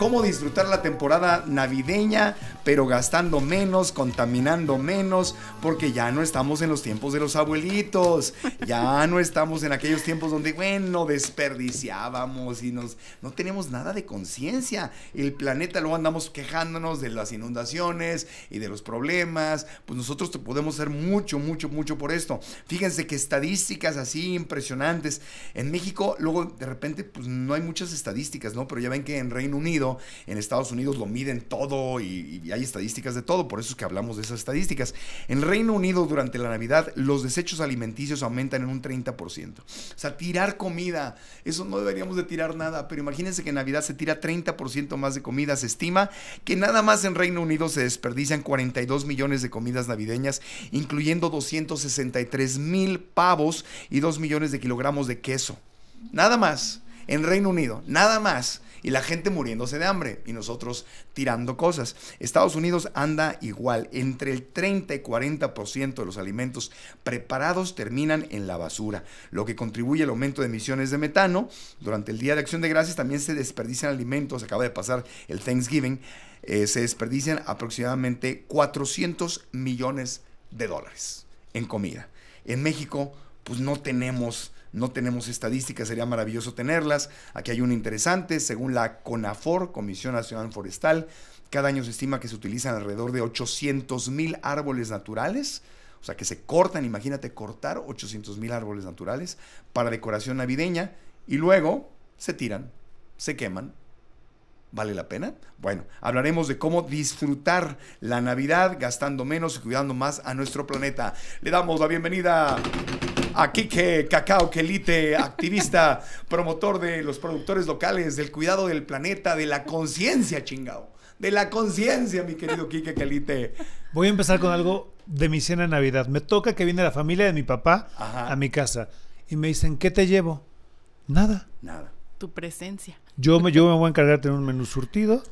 cómo disfrutar la temporada navideña, pero gastando menos, contaminando menos, porque ya no estamos en los tiempos de los abuelitos, ya no estamos en aquellos tiempos donde, bueno, desperdiciábamos y nos, no tenemos nada de conciencia. El planeta luego andamos quejándonos de las inundaciones y de los problemas, pues nosotros podemos hacer mucho, mucho, mucho por esto. Fíjense que estadísticas así impresionantes. En México luego de repente pues no hay muchas estadísticas, ¿no? Pero ya ven que en Reino Unido en Estados Unidos lo miden todo y, hay estadísticas de todo, por eso es que hablamos de esas estadísticas. En Reino Unido durante la Navidad los desechos alimenticios aumentan en un 30%. O sea, tirar comida, eso no deberíamos de tirar nada, pero imagínense que en Navidad se tira 30% más de comida, se estima que nada más en Reino Unido se desperdician 42 millones de comidas navideñas, incluyendo 263 mil pavos y 2 millones de kilogramos de queso. Nada más. En Reino Unido, nada más y la gente muriéndose de hambre y nosotros tirando cosas. Estados Unidos anda igual. Entre el 30 y 40% de los alimentos preparados terminan en la basura, lo que contribuye al aumento de emisiones de metano. Durante el Día de Acción de Gracias también se desperdician alimentos. Acaba de pasar el Thanksgiving. Eh, se desperdician aproximadamente 400 millones de dólares en comida. En México, pues no tenemos no tenemos estadísticas, sería maravilloso tenerlas. Aquí hay una interesante, según la CONAFOR, Comisión Nacional Forestal, cada año se estima que se utilizan alrededor de 800 mil árboles naturales. O sea, que se cortan, imagínate cortar 800 mil árboles naturales para decoración navideña y luego se tiran, se queman. ¿Vale la pena? Bueno, hablaremos de cómo disfrutar la Navidad gastando menos y cuidando más a nuestro planeta. Le damos la bienvenida a que Cacao Quelite, activista, promotor de los productores locales, del cuidado del planeta, de la conciencia, chingado. De la conciencia, mi querido Quique Quelite. Voy a empezar con algo de mi cena de Navidad. Me toca que viene la familia de mi papá a mi casa y me dicen, ¿qué te llevo? Nada. Nada. Tu presencia. Yo me, yo me voy a encargar de tener un menú surtido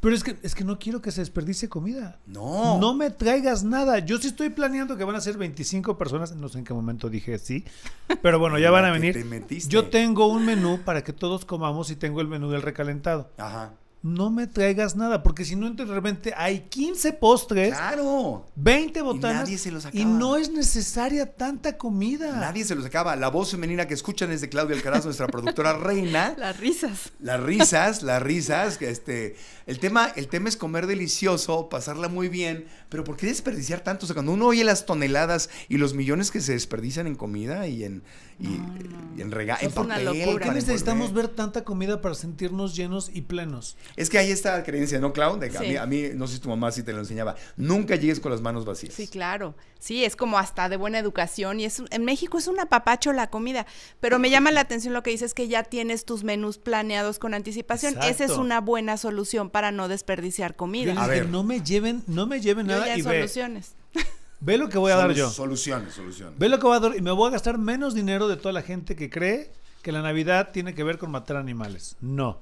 pero es que, es que no quiero que se desperdice comida. No. No me traigas nada. Yo sí estoy planeando que van a ser 25 personas. No sé en qué momento dije sí. Pero bueno, ya van a venir. Yo tengo un menú para que todos comamos y tengo el menú del recalentado. Ajá no me traigas nada, porque si no, de repente hay 15 postres, claro. 20 botanas, y, nadie se los acaba. y no es necesaria tanta comida. Nadie se los acaba. La voz femenina que escuchan es de Claudia Alcaraz, nuestra productora reina. Las risas. Las risas, las risas. Este, el, tema, el tema es comer delicioso, pasarla muy bien, pero ¿por qué desperdiciar tanto? cuando uno oye las toneladas y los millones que se desperdician en comida y en y, en regalo, ¿Por qué necesitamos ver tanta comida para sentirnos llenos y plenos? Es que hay esta creencia, ¿no, Clau? que a, mí, no sé si tu mamá sí te lo enseñaba, nunca llegues con las manos vacías. Sí, claro. Sí, es como hasta de buena educación y es en México es un apapacho la comida, pero me llama la atención lo que dices que ya tienes tus menús planeados con anticipación. Esa es una buena solución para no desperdiciar comida. a ver, no me lleven, no me lleven nada y soluciones. Ve lo que voy a dar yo. Soluciones, soluciones. Ve lo que voy a dar y me voy a gastar menos dinero de toda la gente que cree que la Navidad tiene que ver con matar animales. No.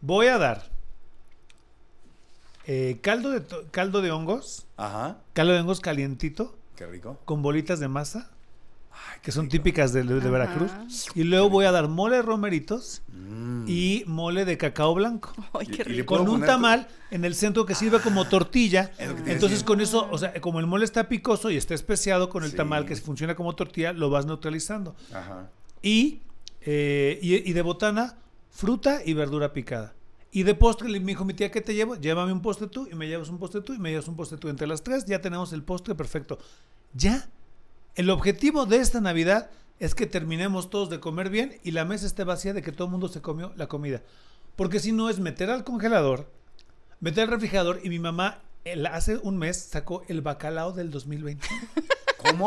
Voy a dar eh, caldo, de caldo de hongos. Ajá. Caldo de hongos calientito. Qué rico. Con bolitas de masa que son típicas de, Veracruz. Y luego voy a dar mole de romeritos mm. y mole de cacao blanco. Ay, Con un tamal en el centro que sirve como ah, tortilla. Entonces con eso, o sea, como el mole está picoso y está especiado con el tamal que funciona como tortilla, lo vas neutralizando. Eh, y, y, de botana, fruta y verdura picada. Y de postre me dijo mi tía, ¿qué te llevo? Llévame un postre tú y me llevas un postre tú y me llevas un postre tú. Entre las tres ya tenemos el postre perfecto. Ya el objetivo de esta Navidad es que terminemos todos de comer bien y la mesa esté vacía de que todo el mundo se comió la comida. Porque si no es meter al congelador, meter al refrigerador y mi mamá hace un mes sacó el bacalao del 2021. ¿Cómo?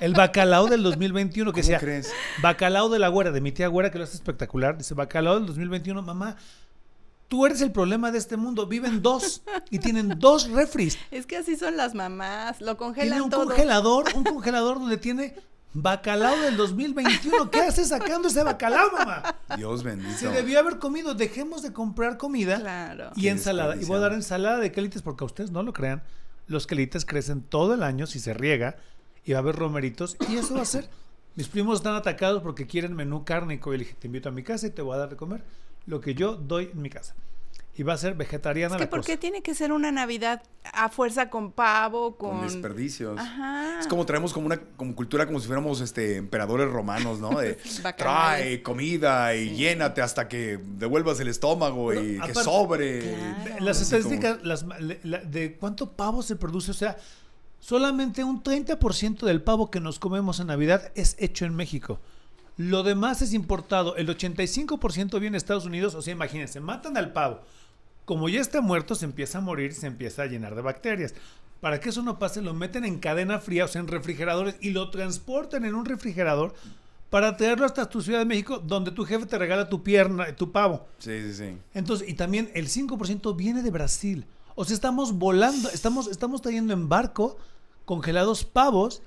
El bacalao del 2021 que ¿Cómo crees? Bacalao de la güera, de mi tía güera que lo hace espectacular. Dice, bacalao del 2021, mamá, Tú eres el problema de este mundo. Viven dos y tienen dos refris. Es que así son las mamás. Lo congelan Tiene un congelador, un congelador donde tiene bacalao del 2021. ¿Qué haces sacando ese bacalao, mamá? Dios bendito. Se debió haber comido. Dejemos de comprar comida claro. y ensalada. Y voy a dar ensalada de quelites porque a ustedes no lo crean. Los quelites crecen todo el año si se riega y va a haber romeritos y eso va a ser. Mis primos están atacados porque quieren menú cárnico y le dije, te invito a mi casa y te voy a dar de comer lo que yo doy en mi casa. Y va a ser vegetariana. ¿por qué tiene que ser una Navidad a fuerza con pavo, con, desperdicios? Es como traemos como una como cultura como si fuéramos este emperadores romanos, ¿no? De trae comida y llénate hasta que devuelvas el estómago y que sobre. Las estadísticas de cuánto pavo se produce, o sea, solamente un 30% del pavo que nos comemos en Navidad es hecho en México. Lo demás es importado. El 85% viene de Estados Unidos. O sea, imagínense, matan al pavo. Como ya está muerto, se empieza a morir, se empieza a llenar de bacterias. Para que eso no pase, lo meten en cadena fría, o sea, en refrigeradores, y lo transportan en un refrigerador para traerlo hasta tu Ciudad de México, donde tu jefe te regala tu pierna, tu pavo. Sí, sí, sí. Entonces, y también el 5% viene de Brasil. O sea, estamos volando, estamos, estamos trayendo en barco congelados pavos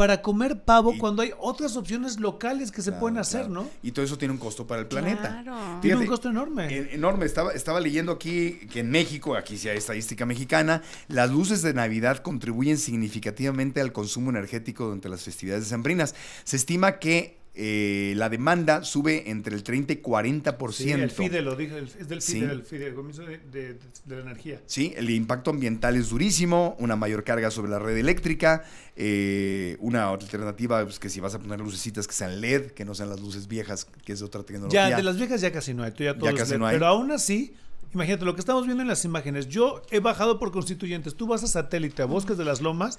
para comer pavo cuando hay otras opciones locales que se pueden hacer, ¿no? Y todo eso tiene un costo para el planeta. tiene un costo enorme. enorme. Estaba, estaba leyendo aquí que en México, aquí si hay estadística mexicana, las luces de Navidad contribuyen significativamente al consumo energético durante las festividades de zambrinas. Se estima que eh, la demanda sube entre el 30 y 40%. Sí, el FIDE lo dije. es del FIDE, el de, la energía. Sí, el impacto ambiental es durísimo, una mayor carga sobre la red eléctrica, eh, una alternativa pues, que si vas a poner lucecitas que sean LED, que no sean las luces viejas, que es otra tecnología. Ya, de las viejas ya casi no hay, tú ya, todo Pero aún así, imagínate lo que estamos viendo en las imágenes. Yo he bajado por constituyentes, tú vas a satélite, a Bosques de las Lomas,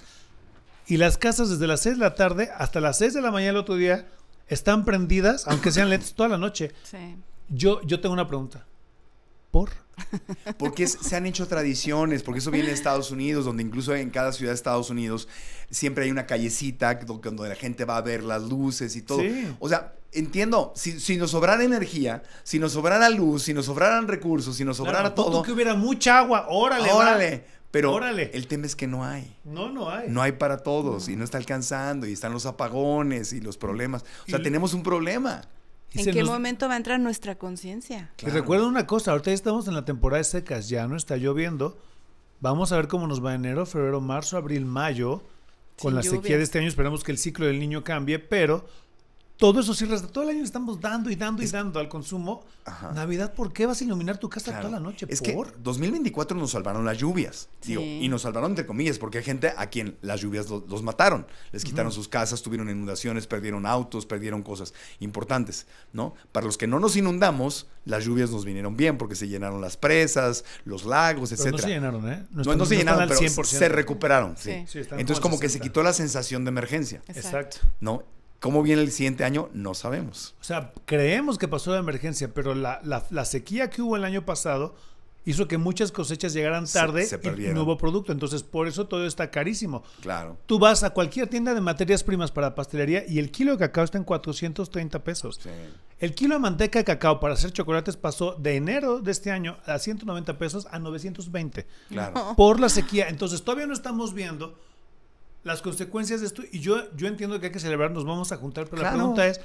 y las casas desde las 6 de la tarde hasta las 6 de la mañana el otro día están prendidas, aunque sean lentes toda la noche. Yo, yo tengo una pregunta. ¿Por? Porque se han hecho tradiciones, porque eso viene de Estados Unidos, donde incluso en cada ciudad de Estados Unidos siempre hay una callecita donde la gente va a ver las luces y todo. O sea, entiendo, si, si, nos sobrara energía, si nos sobrara luz, si nos sobraran recursos, si nos sobrara todo. que hubiera mucha agua, órale. Órale. Pero el tema es que no hay. No, no hay. No hay para todos y no está alcanzando y están los apagones y los problemas. O sea, tenemos un problema. ¿En qué momento va a entrar nuestra conciencia? Les recuerdo una cosa, ahorita ya estamos en la temporada de secas, ya no está lloviendo. Vamos a ver cómo nos va enero, febrero, marzo, abril, mayo. Con la sequía de este año esperamos que el ciclo del niño cambie, pero todo eso sí Todo el año estamos dando y dando y dando al consumo. Navidad, ¿por qué vas a iluminar tu casa toda la noche? Es ¿Por? que 2024 nos salvaron las lluvias, Y nos salvaron entre comillas, porque hay gente a quien las lluvias los, mataron. Les quitaron sus casas, tuvieron inundaciones, perdieron autos, perdieron cosas importantes, ¿no? Para los que no nos inundamos, las lluvias nos vinieron bien porque se llenaron las presas, los lagos, etc. no se llenaron, ¿eh? No, se llenaron, pero se recuperaron. Entonces como que se quitó la sensación de emergencia. Exacto. ¿No? ¿Cómo viene el siguiente año? No sabemos. O sea, creemos que pasó la emergencia, pero la, sequía que hubo el año pasado hizo que muchas cosechas llegaran tarde y no hubo producto. Entonces, por eso todo está carísimo. Claro. Tú vas a cualquier tienda de materias primas para pastelería y el kilo de cacao está en 430 pesos. Sí. El kilo de manteca de cacao para hacer chocolates pasó de enero de este año a 190 pesos a 920. Claro. Por la sequía. Entonces, todavía no estamos viendo las consecuencias de esto, y yo, yo entiendo que hay que celebrar, nos vamos a juntar, pero la pregunta es,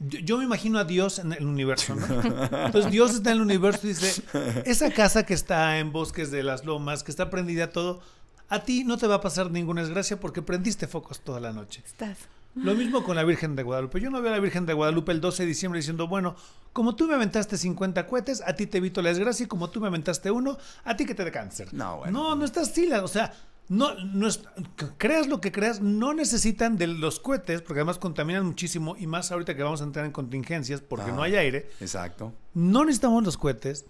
yo, me imagino a Dios en el universo, Entonces Dios está en el universo y dice, esa casa que está en bosques de las lomas, que está prendida todo, a ti no te va a pasar ninguna desgracia porque prendiste focos toda la noche. Estás. Lo mismo con la Virgen de Guadalupe. Yo no veo a la Virgen de Guadalupe el 12 de diciembre diciendo, bueno, como tú me aventaste 50 cohetes, a ti te evito la desgracia y como tú me aventaste uno, a ti que te dé cáncer. No, bueno. No, no estás así, o sea, no, creas lo que creas, no necesitan de los cohetes, porque además contaminan muchísimo, y más ahorita que vamos a entrar en contingencias porque no ah, hay aire. Exacto. No necesitamos los cohetes,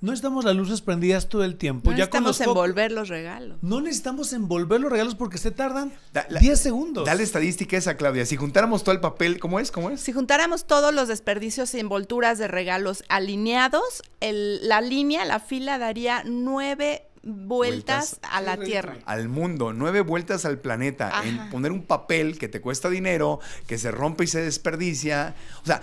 no necesitamos las luces prendidas todo el tiempo. No ya necesitamos envolver los regalos. No necesitamos envolver los regalos porque se tardan 10 segundos. Dale estadística esa, Claudia. Si juntáramos todo el papel, ¿cómo es? ¿Cómo es? Si juntáramos todos los desperdicios y envolturas de regalos alineados, la línea, la fila daría 9 vueltas, a la Tierra. Al mundo, nueve vueltas al planeta. En poner un papel que te cuesta dinero, que se rompe y se desperdicia. O sea,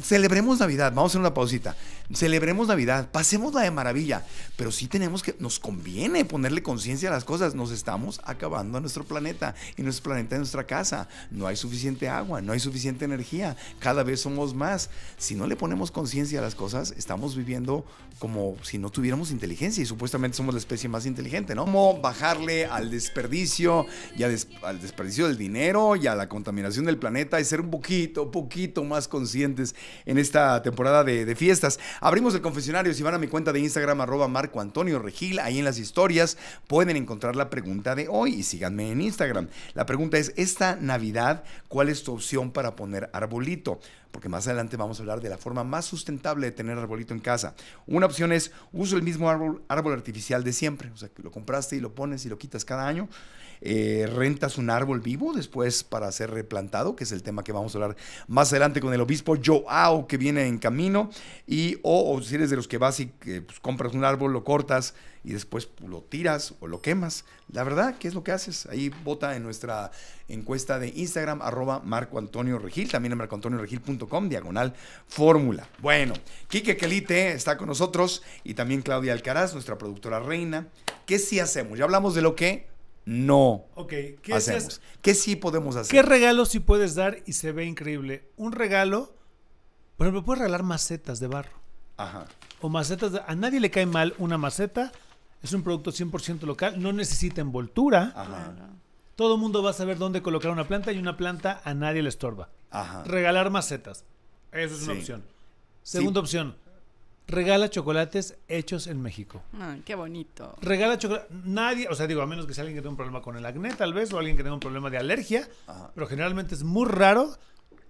celebremos Navidad. Vamos a hacer una pausita celebremos Navidad, pasemos la de maravilla, pero sí tenemos que, nos conviene ponerle conciencia a las cosas, nos estamos acabando a nuestro planeta y nuestro planeta es nuestra casa, no hay suficiente agua, no hay suficiente energía, cada vez somos más. Si no le ponemos conciencia a las cosas, estamos viviendo como si no tuviéramos inteligencia y supuestamente somos la especie más inteligente, ¿no? Como bajarle al desperdicio y al desperdicio del dinero y a la contaminación del planeta y ser un poquito, poquito más conscientes en esta temporada de fiestas. Abrimos el confesionario. Si van a mi cuenta de Instagram, arroba Marco Antonio Regil, ahí en las historias pueden encontrar la pregunta de hoy y síganme en Instagram. La pregunta es, esta Navidad, ¿cuál es tu opción para poner arbolito? Porque más adelante vamos a hablar de la forma más sustentable de tener arbolito en casa. Una opción es, uso el mismo árbol, árbol artificial de siempre. O sea, que lo compraste y lo pones y lo quitas cada año. Eh, rentas un árbol vivo después para ser replantado, que es el tema que vamos a hablar más adelante con el obispo Joao que viene en camino, y o, si eres de los que vas y pues, compras un árbol, lo cortas y después lo tiras o lo quemas. La verdad, ¿qué es lo que haces? Ahí vota en nuestra encuesta de Instagram, arroba Marco Antonio Regil, también en marcoantonioregil.com, diagonal fórmula. Bueno, Kike Kelite está con nosotros y también Claudia Alcaraz, nuestra productora reina. ¿Qué sí hacemos? Ya hablamos de lo que no okay. ¿Qué hacemos. ¿Qué sí podemos hacer? ¿Qué regalo sí puedes dar y se ve increíble? Un regalo, por ejemplo, puedes regalar macetas de barro. Ajá. O macetas A nadie le cae mal una maceta. Es un producto 100% local. No necesita envoltura. Ajá. Todo mundo va a saber dónde colocar una planta y una planta a nadie le estorba. Ajá. Regalar macetas. Esa es una opción. Segunda opción, regala chocolates hechos en México. qué bonito. Regala chocolates. Nadie, o sea, digo, a menos que sea alguien que tenga un problema con el acné, tal vez, o alguien que tenga un problema de alergia, pero generalmente es muy raro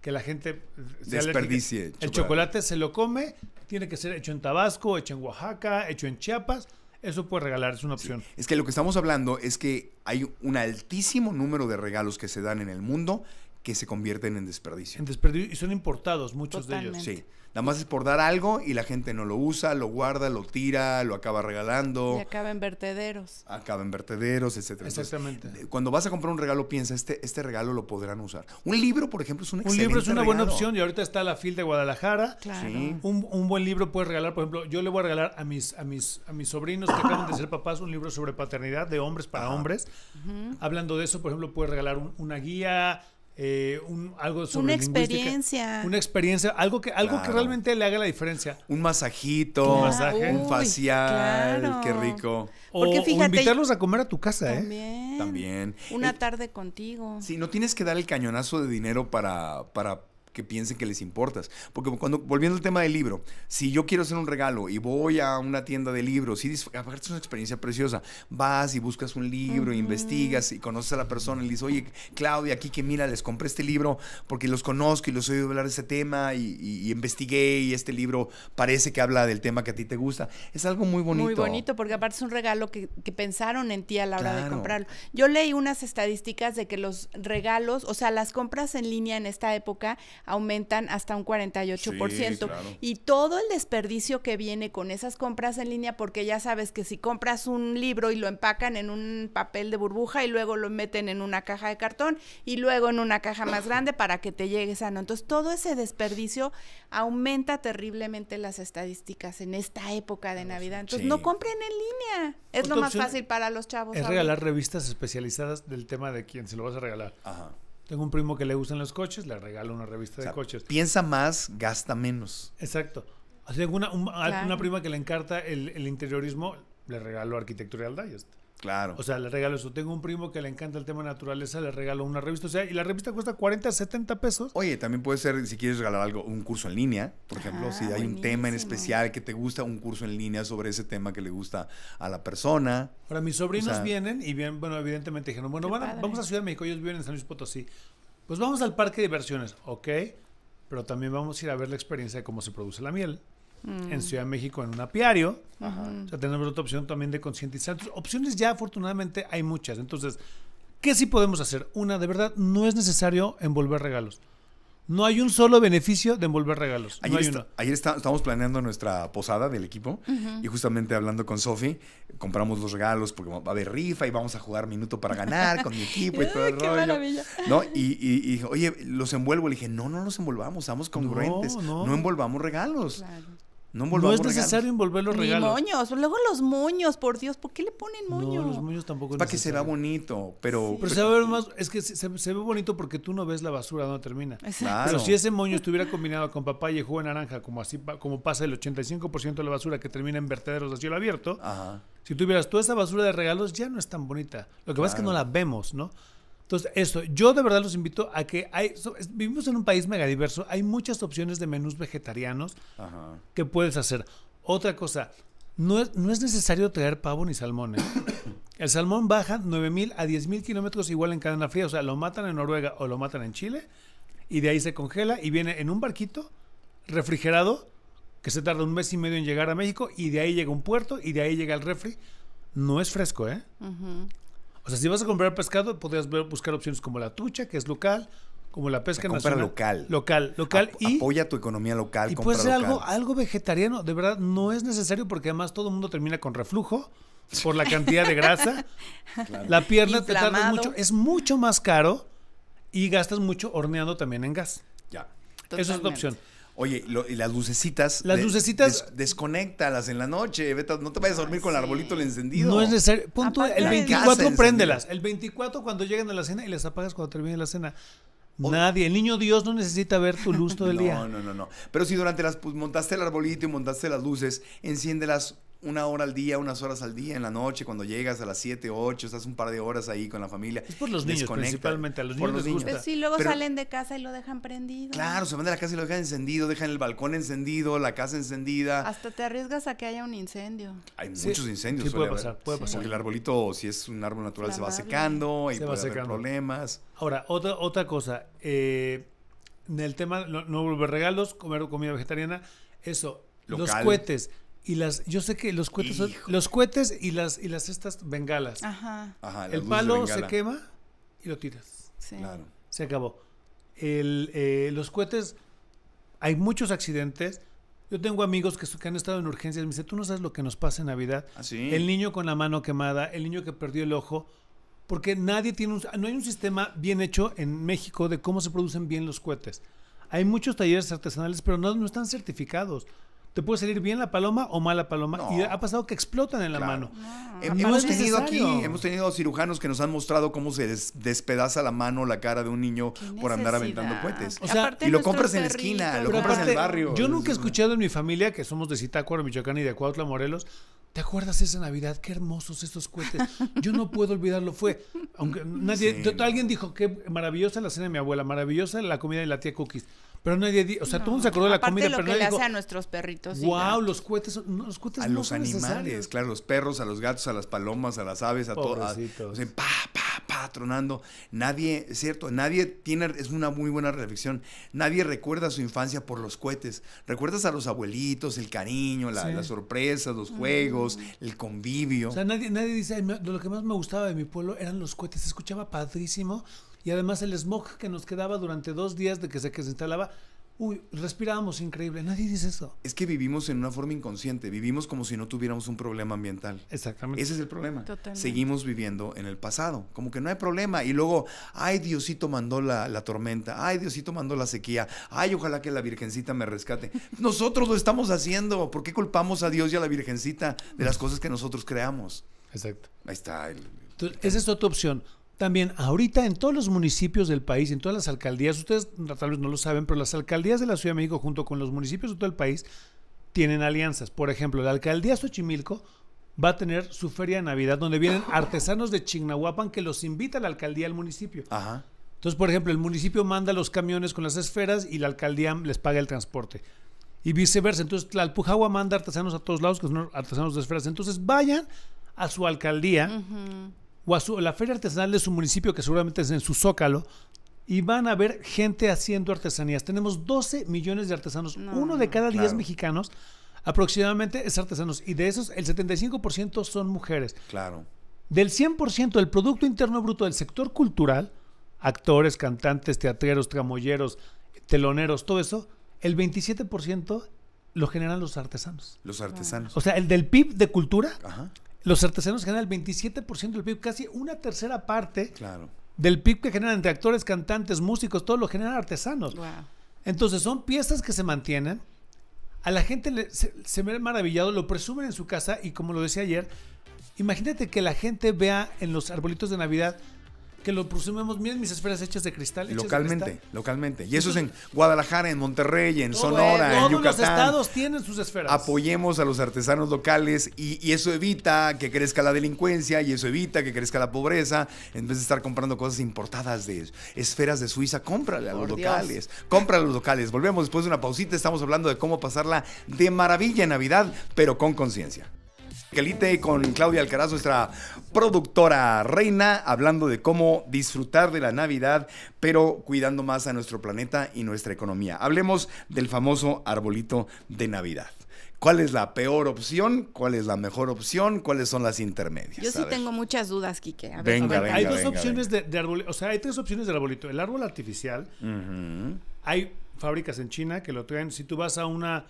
que la gente desperdicie. El chocolate. se lo come, tiene que ser hecho en Tabasco, hecho en Oaxaca, hecho en Chiapas. Eso puede regalar, es una opción. Es que lo que estamos hablando es que hay un altísimo número de regalos que se dan en el mundo que se convierten en desperdicio. En desperdicio y son importados muchos de ellos. Sí, nada más es por dar algo y la gente no lo usa, lo guarda, lo tira, lo acaba regalando. Y acaba en vertederos. Acaba en vertederos, etcétera. Exactamente. Eh, cuando vas a comprar un regalo piensa, este, este regalo lo podrán usar. Un libro, por ejemplo, es un excelente Un libro es una buena opción y ahorita está la FIL de Guadalajara. Claro. Un, buen libro puedes regalar, por ejemplo, yo le voy a regalar a mis, a mis, a mis sobrinos que acaban de ser papás un libro sobre paternidad de hombres para hombres. Hablando de eso, por ejemplo, puedes regalar una guía eh, un, algo sobre una experiencia una experiencia algo que algo que realmente le haga la diferencia un masajito un masaje facial qué rico o, invitarlos a comer a tu casa ¿eh? también, también una eh, tarde contigo sí no tienes que dar el cañonazo de dinero para para que piensen que les importas. Porque cuando, volviendo al tema del libro, si yo quiero hacer un regalo y voy a una tienda de libros, y es una experiencia preciosa, vas y buscas un libro, investigas y conoces a la persona y le dices, oye, Claudia, aquí que mira, les compré este libro porque los conozco y los he oído hablar de este tema y, investigué y este libro parece que habla del tema que a ti te gusta. Es algo muy bonito. Muy bonito, porque aparte es un regalo que, pensaron en ti a la hora de comprarlo. Yo leí unas estadísticas de que los regalos, o sea, las compras en línea en esta época aumentan hasta un 48%. Y todo el desperdicio que viene con esas compras en línea, porque ya sabes que si compras un libro y lo empacan en un papel de burbuja y luego lo meten en una caja de cartón y luego en una caja más grande para que te llegue sano. Entonces, todo ese desperdicio aumenta terriblemente las estadísticas en esta época de Navidad. Entonces, no compren en línea. Es lo más fácil para los chavos. Es regalar revistas especializadas del tema de quién se lo vas a regalar. Ajá. Tengo un primo que le gustan los coches, le regalo una revista de coches. Piensa más, gasta menos. Exacto. Así una, una prima que le encanta el, interiorismo, le regalo arquitectura al Digest. Claro. O sea, le regalo eso. Tengo un primo que le encanta el tema naturaleza, le regalo una revista. O sea, y la revista cuesta 40, 70 pesos. Oye, también puede ser, si quieres regalar algo, un curso en línea, por ejemplo, si ah, hay un tema en especial que te gusta, un curso en línea sobre ese tema que le gusta a la persona. Ahora, mis sobrinos vienen y bien, bueno, evidentemente dijeron, bueno, vamos a Ciudad de México, ellos viven en San Luis Potosí. Pues vamos al parque de diversiones, ok, pero también vamos a ir a ver la experiencia de cómo se produce la miel en mm. Ciudad de México en un apiario. Ajá. O tenemos otra opción también de concientizar. opciones ya afortunadamente hay muchas. Entonces, ¿qué sí podemos hacer? Una, de verdad, no es necesario envolver regalos. No hay un solo beneficio de envolver regalos. Ayer, no estábamos planeando nuestra posada del equipo y justamente hablando con Sofi, compramos los regalos porque va a haber rifa y vamos a jugar minuto para ganar con mi equipo y todo el rollo. ¿no? Y, y, oye, los envuelvo. Le dije, no, no los envolvamos, estamos congruentes. No, envolvamos regalos. Claro. No, es necesario envolver los Ni moños. Luego los moños, por Dios. ¿Por qué le ponen moños? los moños tampoco. Es para que se vea bonito, pero... Pero, se ve más... Es que se, ve bonito porque tú no ves la basura, donde termina. Pero si ese moño estuviera combinado con papaya y jugo de naranja, como, así, como pasa el 85% de la basura que termina en vertederos de cielo abierto, si tuvieras toda esa basura de regalos, ya no es tan bonita. Lo que pasa es que no la vemos, ¿no? Entonces, esto, yo de verdad los invito a que hay, vivimos en un país megadiverso, hay muchas opciones de menús vegetarianos que puedes hacer. Otra cosa, no es, no es necesario traer pavo ni salmón. ¿eh? El salmón baja 9.000 a 10.000 kilómetros igual en cadena fría, o sea, lo matan en Noruega o lo matan en Chile y de ahí se congela y viene en un barquito refrigerado que se tarda un mes y medio en llegar a México y de ahí llega un puerto y de ahí llega el refri. No es fresco, ¿eh? O sea, si vas a comprar pescado, podrías buscar opciones como la tucha, que es local, como la pesca nacional. nacional. local. Local, local y apoya tu economía local. Y puede ser algo, algo vegetariano, de verdad no es necesario porque además todo el mundo termina con reflujo por la cantidad de grasa. La pierna te tarda mucho, es mucho más caro y gastas mucho horneando también en gas. Ya. Esa es otra opción. Oye, y las lucecitas. Las lucecitas. desconéctalas en la noche. no te vayas a dormir con el arbolito encendido. No es necesario. Punto, el 24 préndelas. El 24 cuando llegan a la cena y las apagas cuando termine la cena. Nadie, el niño Dios no necesita ver tu luz del el día. No, no, no, no. Pero si durante las pues, montaste el arbolito y montaste las luces, enciéndelas una hora al día, unas horas al día, en la noche, cuando llegas a las 7, 8, estás un par de horas ahí con la familia. Es por los niños, principalmente, a los niños. Pues sí, luego salen de casa y lo dejan prendido. Claro, se van de la casa y lo dejan encendido, dejan el balcón encendido, la casa encendida. Hasta te arriesgas a que haya un incendio. Hay muchos incendios. Sí, puede pasar, puede pasar. Porque el arbolito, si es un árbol natural, se va secando y puede problemas. Ahora, otra, otra cosa. Eh, en el tema, no, volver regalos, comer comida vegetariana, eso. Los cohetes y las yo sé que los cohetes los cohetes y las y las estas bengalas. Ajá. el palo se quema y lo tiras. Se acabó. Eh, los cohetes hay muchos accidentes. Yo tengo amigos que, han estado en urgencias. Me dice, tú no sabes lo que nos pasa en Navidad. Ah, el niño con la mano quemada, el niño que perdió el ojo. Porque nadie tiene un, no hay un sistema bien hecho en México de cómo se producen bien los cohetes. Hay muchos talleres artesanales, pero no, no están certificados te puede salir bien la paloma o mala paloma. Y ha pasado que explotan en la mano. Ah, hemos tenido aquí, hemos tenido cirujanos que nos han mostrado cómo se despedaza la mano, la cara de un niño por andar aventando cohetes. O sea, y lo compras en la esquina, lo compras en el barrio. Yo nunca he escuchado en mi familia, que somos de Zitácuaro, Michoacán y de Cuautla, Morelos, ¿Te acuerdas esa Navidad? Qué hermosos estos cohetes. Yo no puedo olvidarlo. Fue, aunque nadie, alguien dijo qué maravillosa la cena de mi abuela, maravillosa la comida de la tía Cookies. Pero nadie o sea, no. todo el mundo se acordó de la Aparte comida, lo pero que nadie le dijo, hace a nuestros perritos. Y wow, los cohetes, no, los cohetes a no los son animales, necesarios. claro, los perros, a los gatos, a las palomas, a las aves, a todas. O sea, pa, pa, tronando. Nadie, cierto, nadie tiene, es una muy buena reflexión, nadie recuerda su infancia por los cohetes. Recuerdas a los abuelitos, el cariño, la, las sorpresas, los mm. juegos, el convivio. O sea, nadie, nadie dice, lo que más me gustaba de mi pueblo eran los cohetes, se escuchaba padrísimo y además el smog que nos quedaba durante dos días de que se instalaba uy, respirábamos increíble. Nadie dice eso. Es que vivimos en una forma inconsciente. Vivimos como si no tuviéramos un problema ambiental. Exactamente. Ese es el problema. Seguimos viviendo en el pasado. Como que no hay problema. Y luego, ay, Diosito mandó la, la tormenta. Ay, Diosito mandó la sequía. Ay, ojalá que la Virgencita me rescate. Nosotros lo estamos haciendo. ¿Por qué culpamos a Dios y a la Virgencita de las cosas que nosotros creamos? Exacto. Ahí está. esa es otra opción. También ahorita en todos los municipios del país, en todas las alcaldías, ustedes tal vez no lo saben, pero las alcaldías de la Ciudad de México junto con los municipios de todo el país tienen alianzas. Por ejemplo, la alcaldía Xochimilco va a tener su feria de Navidad donde vienen artesanos de Chignahuapan que los invita a la alcaldía al municipio. Ajá. Entonces, por ejemplo, el municipio manda los camiones con las esferas y la alcaldía les paga el transporte. Y viceversa. Entonces, la Tlalpujagua manda artesanos a todos lados que son artesanos de esferas. Entonces, vayan a su alcaldía la feria artesanal de su municipio, que seguramente es en su zócalo, y van a ver gente haciendo artesanías. Tenemos 12 millones de artesanos, uno de cada 10 mexicanos aproximadamente es artesanos, y de esos el 75% son mujeres. Claro. Del 100% del Producto Interno Bruto del sector cultural, actores, cantantes, teatreros, tramoyeros, teloneros, todo eso, el 27% lo generan los artesanos. Los artesanos. O sea, el del PIB de cultura Ajá los artesanos generan el 27% del PIB, casi una tercera parte claro. del PIB que generan entre actores, cantantes, músicos, todo lo generan artesanos. Entonces son piezas que se mantienen. A la gente se, se ve maravillado, lo presumen en su casa y como lo decía ayer, imagínate que la gente vea en los arbolitos de Navidad que lo presumimos. Miren mis esferas hechas de cristal. localmente, localmente. Y eso es en Guadalajara, en Monterrey, en Sonora, eh, en Yucatán. Todos los estados tienen sus esferas. Apoyemos a los artesanos locales y, eso evita que crezca la delincuencia y eso evita que crezca la pobreza. En vez de estar comprando cosas importadas de esferas de Suiza, cómprale a los locales. cómprale a los locales. Volvemos después de una pausita. Estamos hablando de cómo pasarla de maravilla en Navidad, pero con conciencia. Quelite con Claudia Alcaraz, nuestra productora reina, hablando de cómo disfrutar de la Navidad, pero cuidando más a nuestro planeta y nuestra economía. Hablemos del famoso arbolito de Navidad. ¿Cuál es la peor opción? ¿Cuál es la mejor opción? ¿Cuáles son las intermedias? Yo sí tengo muchas dudas, Quique. A ver. hay dos opciones de, arbolito. O sea, hay tres opciones del arbolito. El árbol artificial. Hay fábricas en China que lo traen. Si tú vas a una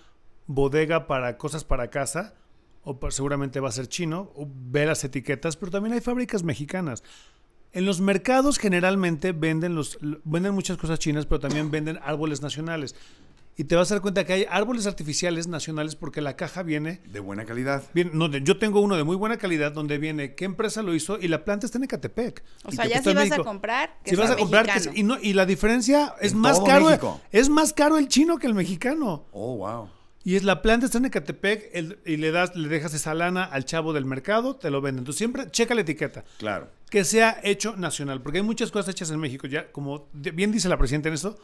bodega para cosas para casa, o seguramente va a ser chino, ver ve las etiquetas, pero también hay fábricas mexicanas. En los mercados generalmente venden, los, venden muchas cosas chinas, pero también venden árboles nacionales. Y te vas a dar cuenta que hay árboles artificiales nacionales porque la caja viene... De buena calidad. Bien, no, yo tengo uno de muy buena calidad donde viene qué empresa lo hizo y la planta está en Ecatepec. O sea, ya si vas a comprar... Que si vas a comprar... y, no, y la diferencia es más caro... Es más caro el chino que el mexicano. Oh, wow. Y es la planta está en Ecatepec el, y le das, le dejas esa lana al chavo del mercado, te lo venden. tú siempre checa la etiqueta. Claro. Que sea hecho nacional, porque hay muchas cosas hechas en México ya, como bien dice la presidenta en esto,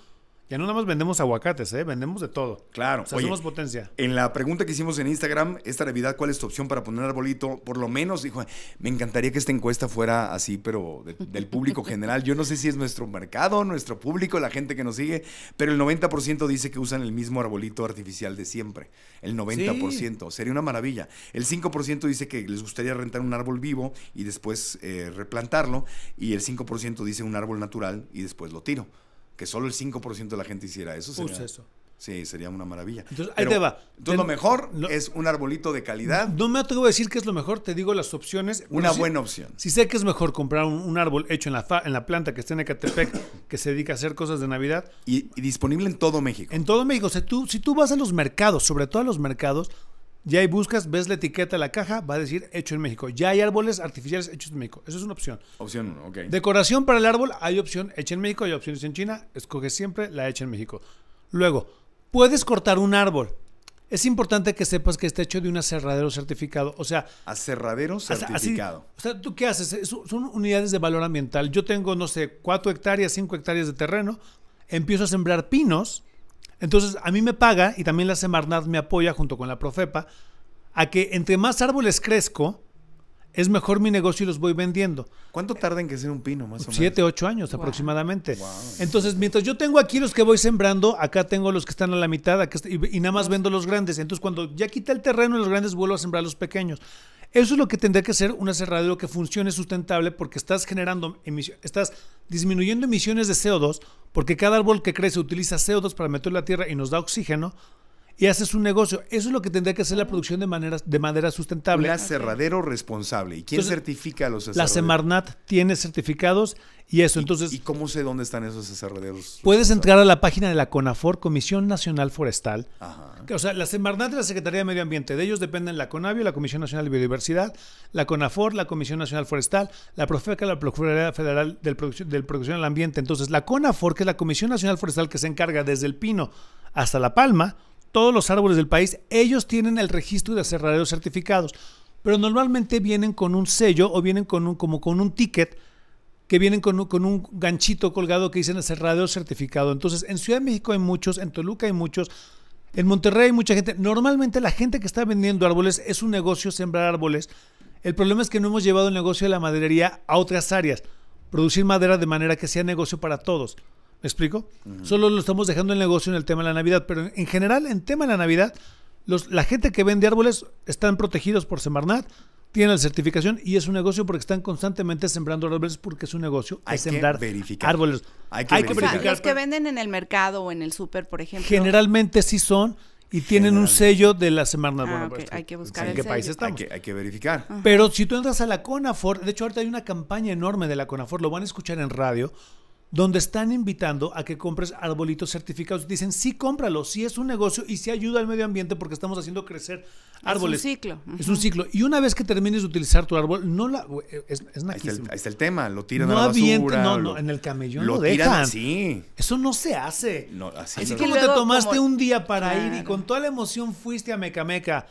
ya no nada más vendemos aguacates, ¿eh? vendemos de todo. Claro. O potencia. En la pregunta que hicimos en Instagram, esta Navidad, ¿cuál es tu opción para poner arbolito? Por lo menos, dijo, me encantaría que esta encuesta fuera así, pero del público general. Yo no sé si es nuestro mercado, nuestro público, la gente que nos sigue, pero el 90% dice que usan el mismo arbolito artificial de siempre. El 90%. Sería una maravilla. El 5% dice que les gustaría rentar un árbol vivo y después eh, replantarlo. Y el 5% dice un árbol natural y después lo tiro que solo el 5% de la gente hiciera eso. Pues sería, eso. Sí, sería una maravilla. Entonces, ahí te va. Entonces, lo mejor es un arbolito de calidad. No me atrevo a decir que es lo mejor, te digo las opciones. Una buena opción. Si sé que es mejor comprar un, árbol hecho en la, en la planta que está en Ecatepec, que se dedica a hacer cosas de Navidad. Y, disponible en todo México. En todo México. O tú, si tú vas a los mercados, sobre todo a los mercados, ya ahí buscas, ves la etiqueta de la caja, va a decir hecho en México. Ya hay árboles artificiales hechos en México. Esa es una opción. Opción ok. Decoración para el árbol, hay opción hecha en México, hay opciones en China. Escoge siempre la hecha en México. Luego, puedes cortar un árbol. Es importante que sepas que está hecho de un aserradero certificado. O sea. Aserradero certificado. o sea, ¿tú qué haces? son unidades de valor ambiental. Yo tengo, no sé, cuatro hectáreas, cinco hectáreas de terreno. Empiezo a sembrar pinos entonces, a mí me paga y también la Semarnat me apoya junto con la Profepa a que entre más árboles crezco, es mejor mi negocio y los voy vendiendo. ¿Cuánto tarda en sea un pino más o menos? Siete, ocho años aproximadamente. Entonces, mientras yo tengo aquí los que voy sembrando, acá tengo los que están a la mitad y, nada más vendo los grandes. Entonces, cuando ya quita el terreno los grandes, vuelvo a sembrar los pequeños. Eso es lo que tendría que ser un aserradero que funcione sustentable porque estás generando estás disminuyendo emisiones de CO2 porque cada árbol que crece utiliza CO2 para meter la tierra y nos da oxígeno y haces un negocio. Eso es lo que tendría que hacer la producción de, manera, de madera sustentable. Un aserradero responsable. ¿Y quién certifica a los aserraderos? La Semarnat tiene certificados y eso. ¿Y, Entonces, ¿Y cómo sé dónde están esos aserraderos? Puedes entrar a la página de la CONAFOR, Comisión Nacional Forestal. O sea, la Semarnat de la Secretaría de Medio Ambiente. De ellos dependen la CONAVIO, la Comisión Nacional de Biodiversidad, la CONAFOR, la Comisión Nacional Forestal, la Profeca, la Procuraduría Federal del, Producción, del Producción al Ambiente. Entonces, la CONAFOR, que es la Comisión Nacional Forestal que se encarga desde el pino hasta la palma, todos los árboles del país, ellos tienen el registro de aserraderos certificados, pero normalmente vienen con un sello o vienen con un, como con un ticket que vienen con un, con un ganchito colgado que dicen aserradero certificado. Entonces, en Ciudad de México hay muchos, en Toluca hay muchos, en Monterrey hay mucha gente. Normalmente la gente que está vendiendo árboles es un negocio sembrar árboles. El problema es que no hemos llevado el negocio de la maderería a otras áreas. Producir madera de manera que sea negocio para todos. ¿Me explico? Solo lo estamos dejando el negocio en el tema de la Navidad, pero en general, en tema de la Navidad, los, la gente que vende árboles están protegidos por Semarnat, tienen la certificación y es un negocio porque están constantemente sembrando árboles porque es un negocio. Hay, que verificar. árboles. Hay que, verificar. los que venden en el mercado o en el súper, por ejemplo. Generalmente sí son y tienen un sello de la Semarnat. Ah, pues, hay que buscar ¿En qué país estamos? Hay que, verificar. Pero si tú entras a la CONAFOR, de hecho ahorita hay una campaña enorme de la CONAFOR, lo van a escuchar en radio, donde están invitando a que compres arbolitos certificados. Dicen, sí, cómpralo, sí es un negocio y sí ayuda al medio ambiente porque estamos haciendo crecer árboles. Es un ciclo. Es un ciclo. Y una vez que termines de utilizar tu árbol, no la... Es, está el, tema, lo tiran a la basura. no, lo, no, en el camellón lo, dejan. sí. Eso no se hace. así, que te tomaste un día para ir y con toda la emoción fuiste a Mecameca,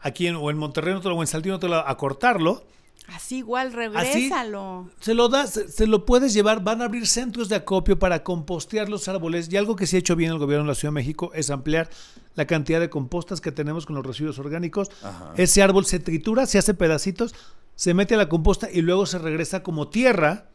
aquí en, o en Monterrey, o en Saltillo, a cortarlo Así igual, regrésalo. se lo das, se, lo puedes llevar, van a abrir centros de acopio para compostear los árboles y algo que se ha hecho bien el gobierno de la Ciudad de México es ampliar la cantidad de compostas que tenemos con los residuos orgánicos. Ese árbol se tritura, se hace pedacitos, se mete a la composta y luego se regresa como tierra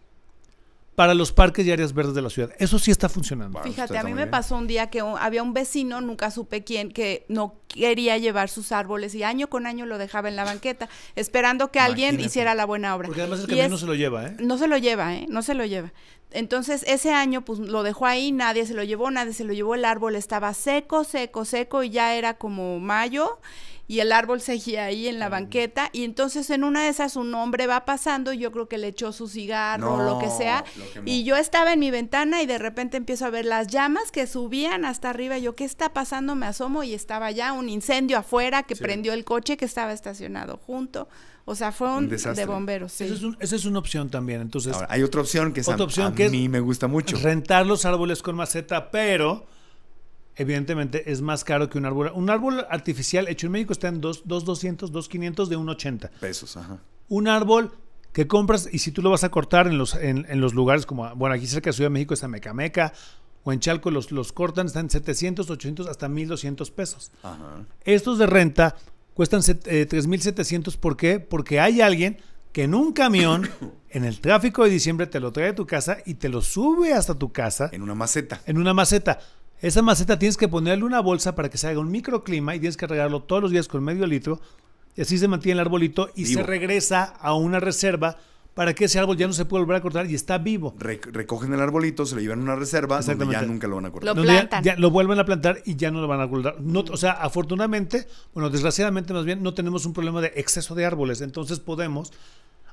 para los parques y áreas verdes de la ciudad. Eso sí está funcionando. Fíjate, a mí me pasó un día que había un vecino, nunca supe quién, que no quería llevar sus árboles y año con año lo dejaba en la banqueta, esperando que alguien hiciera la buena obra. Porque además el camino no se lo lleva, ¿eh? No se lo lleva, ¿eh? No se lo lleva. Entonces, ese año, pues lo dejó ahí, nadie se lo llevó, nadie se lo llevó, el árbol estaba seco, seco, seco, y ya era como mayo, y el árbol seguía ahí en la banqueta y entonces en una de esas un hombre va pasando y yo creo que le echó su cigarro o lo que sea y yo estaba en mi ventana y de repente empiezo a ver las llamas que subían hasta arriba yo qué está pasando me asomo y estaba ya un incendio afuera que prendió el coche que estaba estacionado junto o sea, fue un, desastre. de bomberos. Es esa es una opción también. Entonces, hay otra opción que es otra a, opción a mí me gusta mucho. Rentar los árboles con maceta, pero evidentemente es más caro que un árbol. Un árbol artificial hecho en México está en dos, 2,500 200, de 1,80. Pesos, ajá. Un árbol que compras y si tú lo vas a cortar en los, en, en los lugares como, bueno, aquí cerca de Ciudad de México está Mecameca o en Chalco los, los cortan, están 700, 800, hasta 1200 pesos. Ajá. Estos de renta cuestan eh, 3700, ¿por qué? Porque hay alguien que en un camión, en el tráfico de diciembre, te lo trae a tu casa y te lo sube hasta tu casa. En una maceta. En una maceta. Esa maceta tienes que ponerle una bolsa para que se haga un microclima y tienes que regarlo todos los días con medio litro. Y así se mantiene el arbolito y se regresa a una reserva para que ese árbol ya no se pueda volver a cortar y está vivo. recogen el arbolito, se lo llevan a una reserva donde ya nunca lo van a cortar. Lo plantan. Ya, lo vuelven a plantar y ya no lo van a cortar. No, o sea, afortunadamente, bueno, desgraciadamente más bien, no tenemos un problema de exceso de árboles. Entonces podemos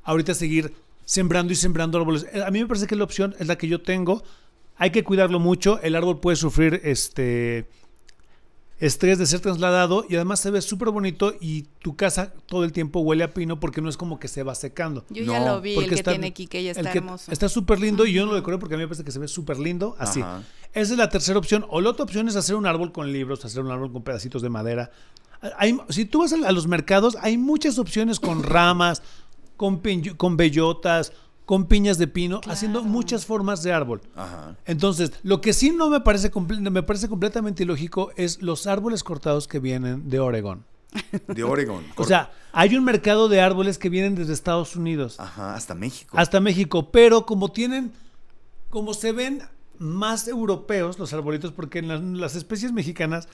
ahorita seguir sembrando y sembrando árboles. Eh, a mí me parece que la opción es la que yo tengo hay que cuidarlo mucho. El árbol puede sufrir este estrés de ser trasladado y además se ve súper bonito y tu casa todo el tiempo huele a pino porque no es como que se va secando. Yo ya lo vi, el que está, tiene Kike ya está hermoso. Está súper lindo y yo no lo decoré porque a mí me parece que se ve súper lindo así. Esa es la tercera opción. O la otra opción es hacer un árbol con libros, hacer un árbol con pedacitos de madera. si tú vas a los mercados, hay muchas opciones con ramas, con, con bellotas, con piñas de pino, haciendo muchas formas de árbol. Ajá. Entonces, lo que sí no me parece, me parece completamente ilógico es los árboles cortados que vienen de Oregón. De Oregón. o sea, hay un mercado de árboles que vienen desde Estados Unidos. Ajá, hasta México. Hasta México, pero como tienen, como se ven más europeos los arbolitos, porque las especies mexicanas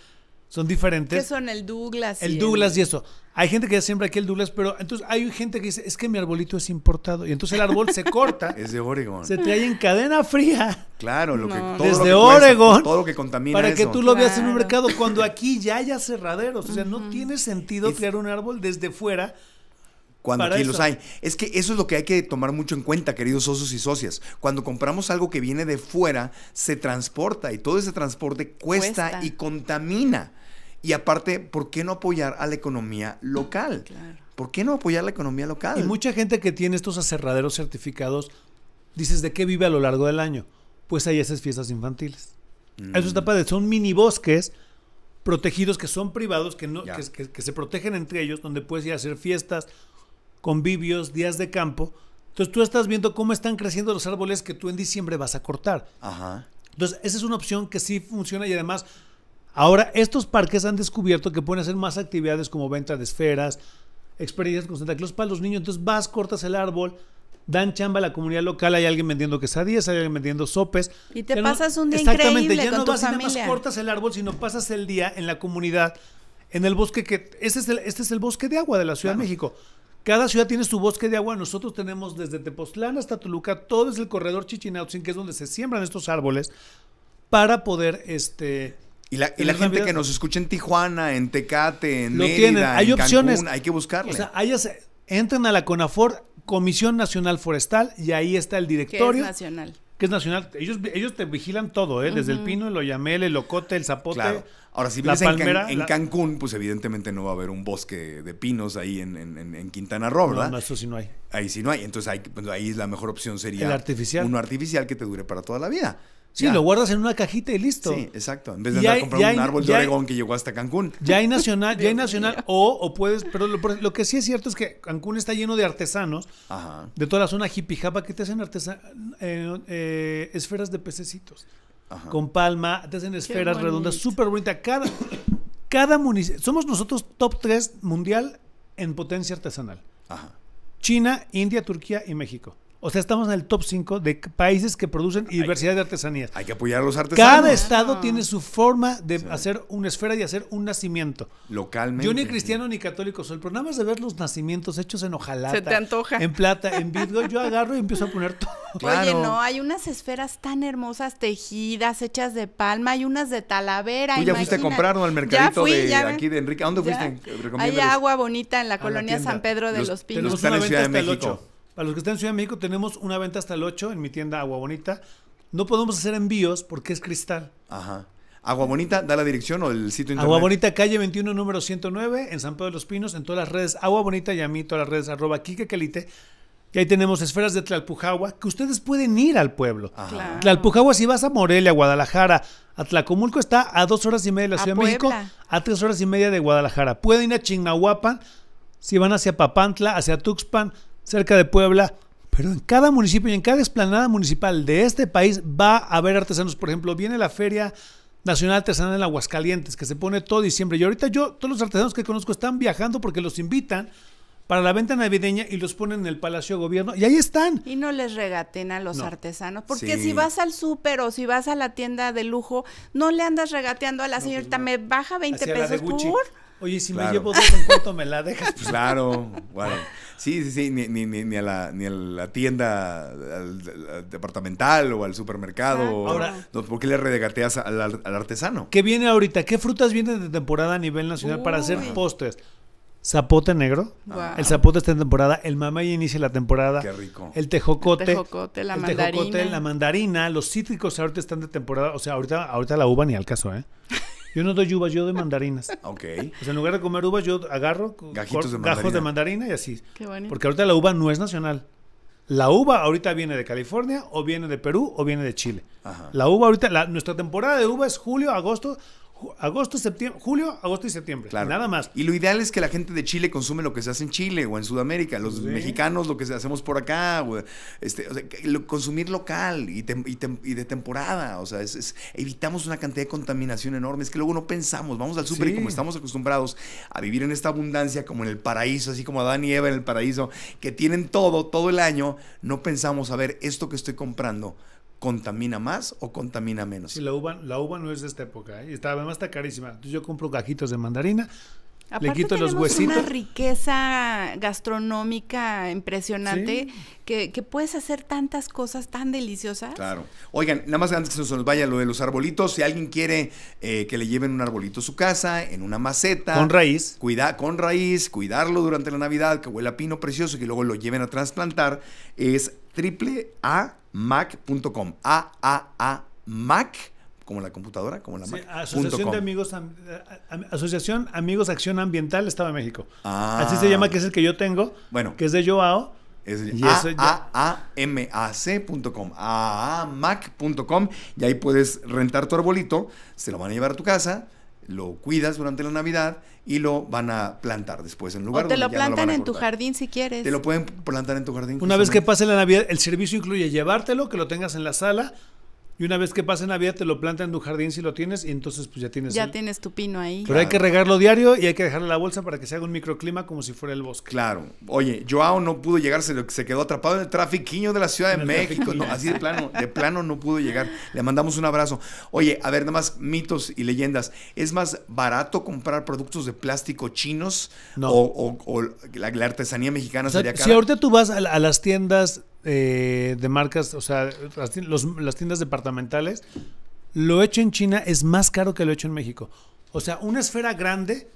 son diferentes. Que son el Douglas? El Douglas y eso. Hay gente que siempre aquí el Douglas, pero entonces hay gente que dice, es que mi arbolito es importado. Y entonces el árbol se corta. es de Oregon. Se trae en cadena fría. Claro, lo que, todo desde Oregón todo lo que contamina. Para que tú lo veas en un mercado cuando aquí ya haya cerraderos. O sea, no tiene sentido crear un árbol desde fuera cuando aquí los hay. Es que eso es lo que hay que tomar mucho en cuenta, queridos socios y socias. Cuando compramos algo que viene de fuera, se transporta y todo ese transporte cuesta, y contamina. Y aparte, ¿por qué no apoyar a la economía local? ¿Por qué no apoyar la economía local? Y mucha gente que tiene estos aserraderos certificados, dices, ¿de qué vive a lo largo del año? Pues hay esas fiestas infantiles. Mm. Eso está padre. Son mini bosques protegidos que son privados, que, no, que, se protegen entre ellos, donde puedes ir a hacer fiestas, convivios, días de campo. Entonces tú estás viendo cómo están creciendo los árboles que tú en diciembre vas a cortar. Ajá. Entonces esa es una opción que sí funciona y además ahora estos parques han descubierto que pueden hacer más actividades como venta de esferas, experiencias con Santa Claus para los niños. Entonces vas, cortas el árbol, dan chamba a la comunidad local, hay alguien vendiendo quesadillas, hay alguien vendiendo sopes. Y te pasas un día exactamente, ya no vas más cortas el árbol, sino pasas el día en la comunidad, en el bosque que este es el, este es el bosque de agua de la Ciudad de México. Cada ciudad tiene su bosque de agua. Nosotros tenemos desde Tepoztlán hasta Toluca, todo es el corredor Chichinautzin, que es donde se siembran estos árboles para poder este y la, gente que nos escucha en Tijuana, en Tecate, en Lo Hay opciones. hay que buscarle. O sea, entran a la CONAFOR, Comisión Nacional Forestal, y ahí está el directorio. nacional que es nacional. Ellos, ellos te vigilan todo, ¿eh? Desde el pino, el oyamel, el locote, el zapote. Claro. Ahora, si vives en, Cancún, pues evidentemente no va a haber un bosque de pinos ahí en, en, en Quintana Roo, ¿verdad? No, no, eso sí no hay. Ahí sí no hay. Entonces ahí, pues, ahí la mejor opción sería... El artificial. Uno artificial que te dure para toda la vida. Sí, lo guardas en una cajita y listo. Sí, exacto. En vez de comprar un árbol de Oregón que llegó hasta Cancún. Ya hay nacional, ya hay nacional. O, puedes, pero lo, que sí es cierto es que Cancún está lleno de artesanos Ajá. de toda la zona japa, que te hacen eh, eh, esferas de pececitos. Con palma, te hacen esferas redondas, súper bonitas. Cada, cada municipio. Somos nosotros top 3 mundial en potencia artesanal. Ajá. China, India, Turquía y México. O sea, estamos en el top 5 de países que producen diversidad de artesanías. Hay que apoyar a los artesanos. Cada estado ah. tiene su forma de hacer una esfera y hacer un nacimiento. Localmente. Yo ni cristiano ni católico soy, pero nada más de ver los nacimientos hechos en hojalata. Se te antoja. En plata, en vidrio, yo agarro y empiezo a poner todo. Oye, no, hay unas esferas tan hermosas tejidas, hechas de palma, hay unas de talavera. Tú ya fuiste a comprarlo al mercadito de aquí de Enrique. ¿A dónde fuiste? Hay agua bonita en la colonia San Pedro de los, Pinos. Los la Ciudad de México. Para los que están en Ciudad de México, tenemos una venta hasta el 8 en mi tienda Agua Bonita. No podemos hacer envíos porque es cristal. Ajá. Agua Bonita, da la dirección o el sitio internet. Agua Bonita, calle 21, número 109, en San Pedro de los Pinos, en todas las redes. Agua Bonita y a todas las redes, arroba Kike Calite. Y ahí tenemos esferas de Tlalpujahua, que ustedes pueden ir al pueblo. La Tlalpujahua, si vas a Morelia, Guadalajara, a Tlacomulco está a dos horas y media de la Ciudad de México, a tres horas y media de Guadalajara. Pueden ir a Chignahuapan, si van hacia Papantla, hacia Tuxpan, cerca de Puebla, pero en cada municipio y en cada explanada municipal de este país va a haber artesanos. Por ejemplo, viene la Feria Nacional Artesanal en Aguascalientes, que se pone todo diciembre. Y ahorita yo, todos los artesanos que conozco están viajando porque los invitan para la venta navideña y los ponen en el Palacio de Gobierno y ahí están. Y no les regaten a los artesanos, porque si vas al súper o si vas a la tienda de lujo, no le andas regateando a la señorita, pues me baja 20 pesos por... Oye, si me llevo dos en cuánto me la dejas. Pues? Claro, Sí, sí, sí, ni, ni, a, la, ni a la tienda departamental o al supermercado. ahora, ¿Por qué le regateas al, artesano? ¿Qué viene ahorita? ¿Qué frutas vienen de temporada a nivel nacional para hacer postres? Zapote negro. El zapote está en temporada. El mamey inicia la temporada. Qué rico. El tejocote. El tejocote, la el mandarina. Tejocote, la mandarina. Los cítricos ahorita están de temporada. O sea, ahorita, ahorita la uva ni al caso, ¿eh? Yo no doy uvas, yo doy mandarinas. ok. O sea, en lugar de comer uvas, yo agarro Gajitos de gajos de mandarina y así. Qué bueno. Porque ahorita la uva no es nacional. La uva ahorita viene de California, o viene de Perú, o viene de Chile. Ajá. La uva ahorita, nuestra temporada de uva es julio, agosto, agosto, septiembre, julio, agosto y septiembre. Nada más. Y lo ideal es que la gente de Chile consume lo que se hace en Chile o en Sudamérica. Los mexicanos lo que hacemos por acá. este, consumir local y, de temporada. O sea, es, evitamos una cantidad de contaminación enorme. Es que luego no pensamos. Vamos al súper y como estamos acostumbrados a vivir en esta abundancia, como en el paraíso, así como Adán y Eva en el paraíso, que tienen todo, todo el año, no pensamos, a ver, esto que estoy comprando contamina más o contamina menos. Sí, la uva, la uva no es de esta época, ¿eh? además está carísima. Entonces yo compro cajitos de mandarina, le quito los huesitos. una riqueza gastronómica impresionante que, puedes hacer tantas cosas tan deliciosas. Claro. Oigan, nada más antes que se nos vaya lo de los arbolitos, si alguien quiere eh, que le lleven un arbolito a su casa, en una maceta. Con raíz. con raíz, cuidarlo durante la Navidad, que huela pino precioso y que luego lo lleven a trasplantar, es triple A Mac.com A-A-A-Mac, como la computadora, como la Mac. Asociación de Amigos, Asociación Amigos Acción Ambiental Estado de México. Ah. Así se llama, que es el que yo tengo, bueno, que es de Joao. Es a maccom y ahí puedes rentar tu arbolito, se lo van a llevar a tu casa, lo cuidas durante la Navidad y lo van a plantar después en lugar de. Te lo plantan en tu jardín si quieres. Te lo pueden plantar en tu jardín. Una vez que pase la Navidad, el servicio incluye llevártelo, que lo tengas en la sala, y una vez que pasen la vida, te lo plantan en tu jardín si lo tienes, y entonces pues ya tienes. Ya tienes tu pino ahí. Pero hay que regarlo diario y hay que dejarle la bolsa para que se haga un microclima como si fuera el bosque. Claro. Oye, Joao no pudo llegar, se, quedó atrapado en el trafiquiño de la Ciudad de México. No, así de plano, de plano no pudo llegar. Le mandamos un abrazo. Oye, a ver, nada más mitos y leyendas. ¿Es más barato comprar productos de plástico chinos? No. O, la, artesanía mexicana sería Si ahorita tú vas a las tiendas eh, de marcas, o sea, las, tiendas departamentales, lo hecho en China es más caro que lo hecho en México. O sea, una esfera grande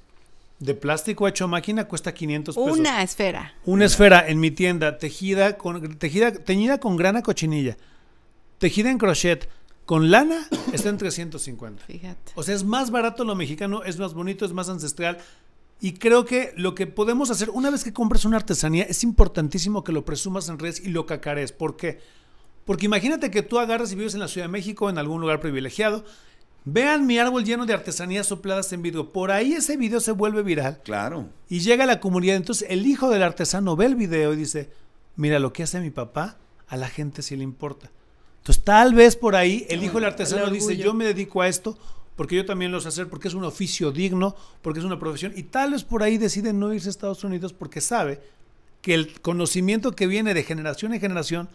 de plástico hecho a máquina cuesta 500 pesos. Una esfera. Una esfera en mi tienda tejida con tejida teñida con grana cochinilla. Tejida en crochet con lana está en 350. Fíjate. O sea, es más barato lo mexicano, es más bonito, es más ancestral. Y creo que lo que podemos hacer, una vez que compres una artesanía, es importantísimo que lo presumas en redes y lo cacarees. ¿Por qué? Porque imagínate que tú agarras y vives en la Ciudad de México, en algún lugar privilegiado, Vean mi árbol lleno de artesanías sopladas en vidrio. Por ahí ese video se vuelve viral. Claro. Y llega a la comunidad. Entonces el hijo del artesano ve el video y dice, mira lo que hace mi papá, a la gente sí le importa. Entonces tal vez por ahí el hijo del artesano dice, yo me dedico a esto, porque yo también lo sé hacer, porque es un oficio digno, porque es una profesión, y tal vez por ahí deciden no irse a Estados Unidos porque sabe que el conocimiento que viene de generación en generación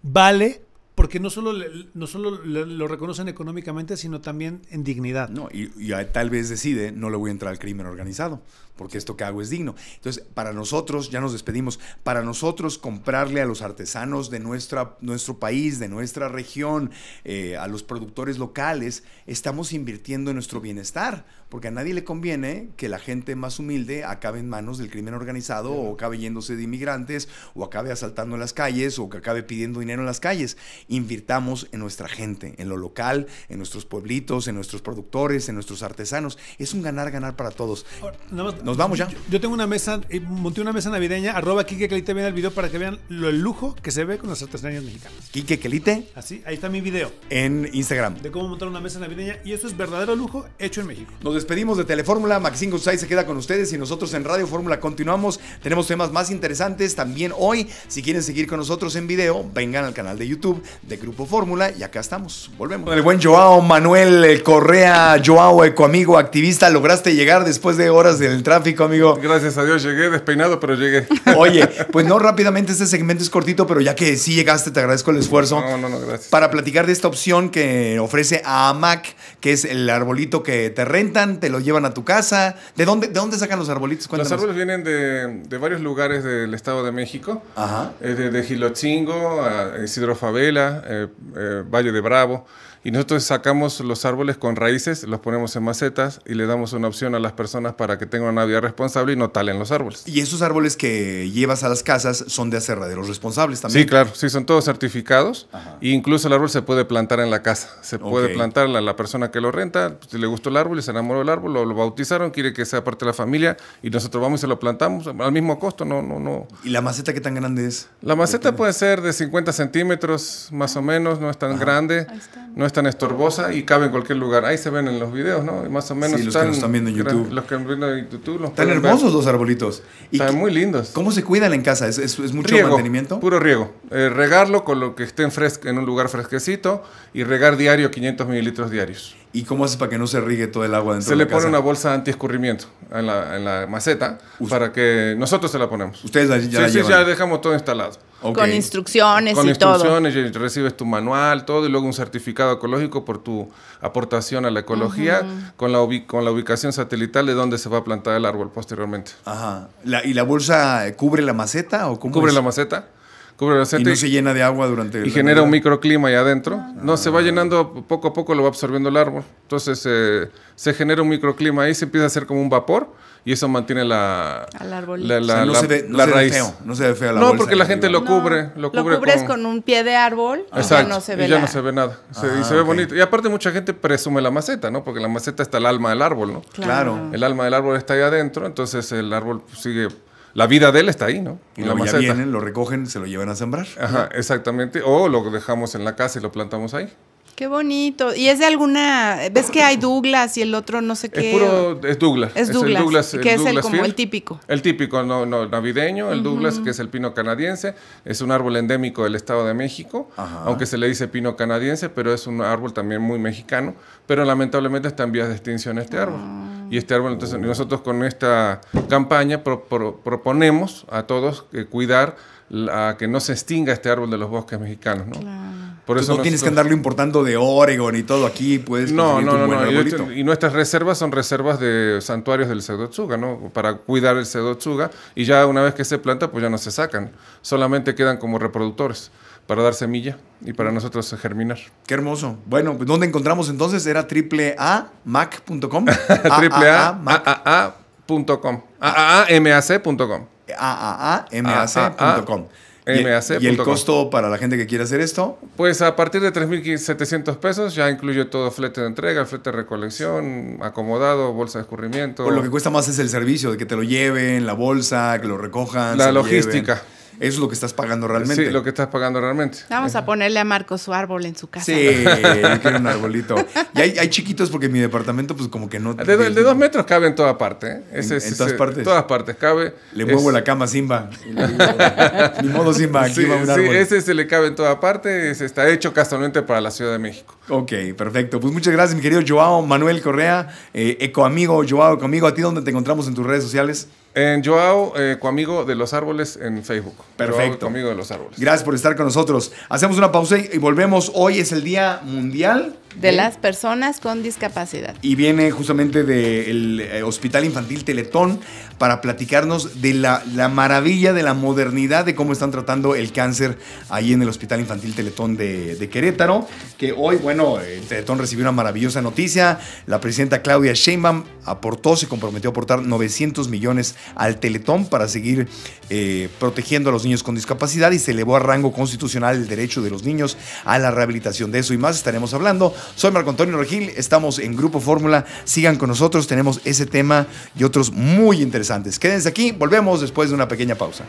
vale porque no solo, no solo lo reconocen económicamente, sino también en dignidad. No, y, y, tal vez decide, no le voy a entrar al crimen organizado porque esto que hago es digno. Entonces, para nosotros, ya nos despedimos, para nosotros comprarle a los artesanos de nuestra, nuestro país, de nuestra región, eh, a los productores locales, estamos invirtiendo en nuestro bienestar, porque a nadie le conviene que la gente más humilde acabe en manos del crimen organizado o acabe yéndose de inmigrantes o acabe asaltando las calles o que acabe pidiendo dinero en las calles. Invirtamos en nuestra gente, en lo local, en nuestros pueblitos, en nuestros productores, en nuestros artesanos. Es un ganar, ganar para todos. Nos vamos ya. Yo, tengo una mesa, eh, monté una mesa navideña, arroba Kike Kelite, vean el video para que vean lo, el lujo que se ve con las artesanías mexicanas. Kike Kelite. Así, ahí está mi video. En Instagram. De cómo montar una mesa navideña y eso es verdadero lujo hecho en México. Nos despedimos de Telefórmula, Maxine González se queda con ustedes y nosotros en Radio Fórmula continuamos. Tenemos temas más interesantes también hoy. Si quieren seguir con nosotros en video, vengan al canal de YouTube de Grupo Fórmula y acá estamos. Volvemos. Con el buen Joao Manuel Correa, Joao, ecoamigo, activista, lograste llegar después de horas del entrada amigo. Gracias a Dios llegué despeinado, pero llegué. Oye, pues no rápidamente, este segmento es cortito, pero ya que sí llegaste, te agradezco el esfuerzo. No, no, no, gracias. Para platicar de esta opción que ofrece a AMAC, que es el arbolito que te rentan, te lo llevan a tu casa. ¿De dónde, de dónde sacan los arbolitos? Los árboles vienen de, de, varios lugares del Estado de México. Ajá. Eh, de, de a Isidro Favela, eh, eh, Valle de Bravo. Y nosotros sacamos los árboles con raíces, los ponemos en macetas y le damos una opción a las personas para que tengan una vida responsable y no talen los árboles. Y esos árboles que llevas a las casas son de aserraderos responsables también. Sí, claro, sí, son todos certificados. E incluso el árbol se puede plantar en la casa. Se puede plantar la, la persona que lo renta, si pues, le gustó el árbol y se enamoró del árbol, lo, bautizaron, quiere que sea parte de la familia y nosotros vamos y se lo plantamos al mismo costo, no, no, no. ¿Y la maceta qué tan grande es? La maceta puede ser de 50 centímetros, más o menos, no es tan grande. Ahí está tan estorbosa y cabe en cualquier lugar. Ahí se ven en los videos, ¿no? más o menos. los que nos están viendo en YouTube. Los que en YouTube. están hermosos los arbolitos. están muy lindos. ¿Cómo se cuidan en casa? ¿Es, es, mucho riego, mantenimiento? Puro riego. Eh, regarlo con lo que esté en, en un lugar fresquecito y regar diario 500 mililitros diarios. ¿Y cómo haces para que no se riegue todo el agua dentro se de la casa? Se le pone una bolsa anti-escurrimiento en la, en la maceta para que nosotros se la ponemos. Ustedes ya, ya la llevan. Sí, ya dejamos todo instalado. Con instrucciones y todo. Con instrucciones, recibes tu manual, todo, y luego un certificado ecológico por tu aportación a la ecología con, la con la ubicación satelital de dónde se va a plantar el árbol posteriormente. Ajá. La, ¿Y la bolsa cubre la maceta o cómo Cubre la maceta. Y no se llena de agua durante el. Y genera un microclima ahí adentro. Ah. No, se va llenando poco a poco, lo va absorbiendo el árbol. Entonces eh, se genera un microclima ahí, se empieza a hacer como un vapor y eso mantiene la la, raíz. no se ve la No, porque la gente lo cubre, lo cubre. cubres con, un pie de árbol y ya no se ve y ya no se ve nada. Ah, y se ve bonito. Y aparte mucha gente presume la maceta, ¿no? Porque la maceta está el alma del árbol, ¿no? Claro. El alma del árbol está ahí adentro, entonces el árbol sigue la vida de él está ahí, ¿no? Y la ya vienen, lo recogen, se lo llevan a sembrar. Ajá, exactamente. O lo dejamos en la casa y lo plantamos ahí. Qué bonito. ¿Y es de alguna? ¿Ves que hay Douglas y el otro no sé qué? Es puro, es Douglas. Es Douglas. el Douglas que es el, como el típico. El típico, no, navideño. El Douglas, que es el pino canadiense. Es un árbol endémico del Estado de México. Aunque se le dice pino canadiense, pero es un árbol también muy mexicano. Pero lamentablemente está en vías de extinción este árbol. Ah. Y este árbol, entonces, nosotros con esta campaña proponemos a todos eh, cuidar a que no se extinga este árbol de los bosques mexicanos. ¿no? Claro no tienes que andarlo importando de Oregon y todo aquí, puedes No, no, no, no. Y, nuestras reservas son reservas de santuarios del pseudotsuga, ¿no? Para cuidar el pseudotsuga y ya una vez que se planta, pues ya no se sacan, solamente quedan como reproductores para dar semilla y para nosotros germinar. Qué hermoso. Bueno, pues, ¿dónde encontramos entonces? Era tripleamac.com. tripleamac.com. AAAMAC.com. AAAMAC.com. ¿Y el costo para la gente que quiere hacer esto? Pues a partir de 3.700 pesos ya incluye todo flete de entrega, flete de recolección, acomodado, bolsa de escurrimiento. lo que cuesta más es el servicio, de que te lo lleven, la bolsa, que lo recojan. La logística. Eso es lo que estás pagando realmente. Sí, lo que estás pagando realmente. Vamos a ponerle a Marco su árbol en su casa. Sí, quiero un arbolito. Y hay, hay chiquitos porque mi departamento, pues como que no. de, dos metros cabe en toda parte. ¿eh? en, todas partes. En todas partes cabe. Le muevo la cama Simba. Ni modo Simba, Sí, ese se le cabe en toda parte. está hecho casualmente para la Ciudad de México. Ok, perfecto. Pues muchas gracias, mi querido Joao Manuel Correa, eco eh, ecoamigo, Joao, ecoamigo. ¿A ti dónde te encontramos en tus redes sociales? En Joao, eh, amigo de los árboles en Facebook. Perfecto. amigo de los árboles. Gracias por estar con nosotros. Hacemos una pausa y volvemos. Hoy es el Día Mundial. De las personas con discapacidad. Y viene justamente del eh, Hospital Infantil Teletón para platicarnos de la, maravilla de la modernidad de cómo están tratando el cáncer ahí en el Hospital Infantil Teletón de, Querétaro. Que hoy, bueno, el eh, Teletón recibió una maravillosa noticia. La presidenta Claudia Sheinbaum aportó, se comprometió a aportar 900 millones de al Teletón para seguir eh, protegiendo a los niños con discapacidad y se elevó a rango constitucional el derecho de los niños a la rehabilitación. De eso y más estaremos hablando. Soy Marco Antonio Regil, estamos en Grupo Fórmula. Sigan con nosotros, tenemos ese tema y otros muy interesantes. Quédense aquí, volvemos después de una pequeña pausa.